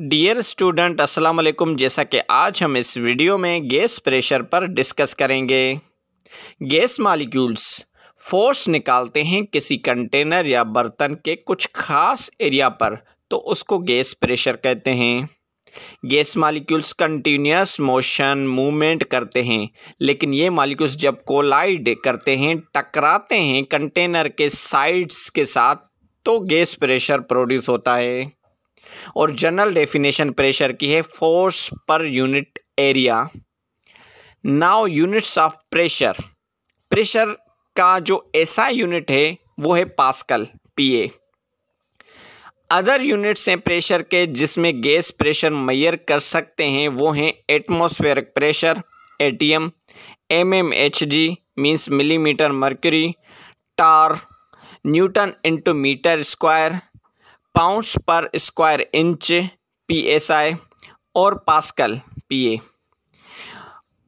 dear student अस्सलाम वालेकुम जैसा कि आज हम इस वीडियो में गैस प्रेशर पर डिस्कस करेंगे गैस मालिक्यूल्स फोर्स निकालते हैं किसी कंटेनर या बर्तन के कुछ खास एरिया पर तो उसको गैस प्रेशर कहते हैं gas molecules continuous motion movement करते हैं लेकिन ये मालिक्यूल्स जब कोलाइड करते हैं टकराते हैं कंटेनर के साइड्स के साथ तो गैस प्रेशर प्रोड्यूस होता है और जनरल डेफिनेशन प्रेशर की है force per unit area now units of pressure pressure का जो ऐसा यूनिट है वो है पास्कल पीए अदर यूनिट्स हैं प्रेशर के जिसमें गैस प्रेशर मैयर कर सकते हैं वो हैं atmosphere pressure ATM MMHG means millimetre mercury torr newton into metre square pounds per square inch P S I और पास्कल पी ए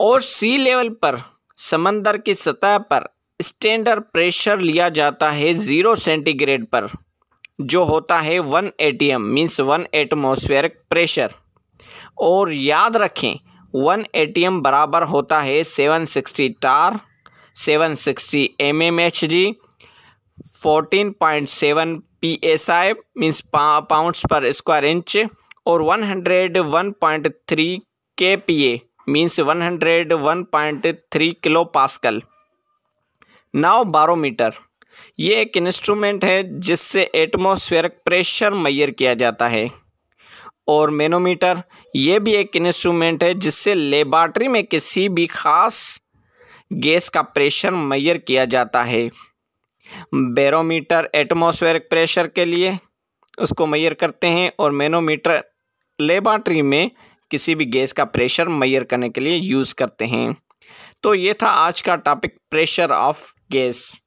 और सी लेवल पर समंदर की सतह पर स्टैंडर्ड प्रेशर लिया जाता है ज़ीरो सेंटीग्रेड पर जो होता है one A T M means one atmospheric pressure और याद रखें वन ए टी एम बराबर होता है seven sixty torr seven sixty M M H G fourteen point seven P S I means pounds per square inch और one one hundred point three K P A means one one hundred point three kilopascal now barometer ये एक instrument है जिससे atmospheric pressure मैयर किया जाता है और manometer ये भी एक इंस्ट्रूमेंट है जिससे लेबार्ट्री में किसी भी ख़ास गैस का प्रेशर मैयर किया जाता है बैरोमीटर एटमॉस्फेरिक प्रेशर के लिए उसको मैयर करते हैं और मैनोमीटर लेबॉट्री में किसी भी गैस का प्रेशर मैयर करने के लिए यूज़ करते हैं तो ये था आज का टॉपिक प्रेशर ऑफ गैस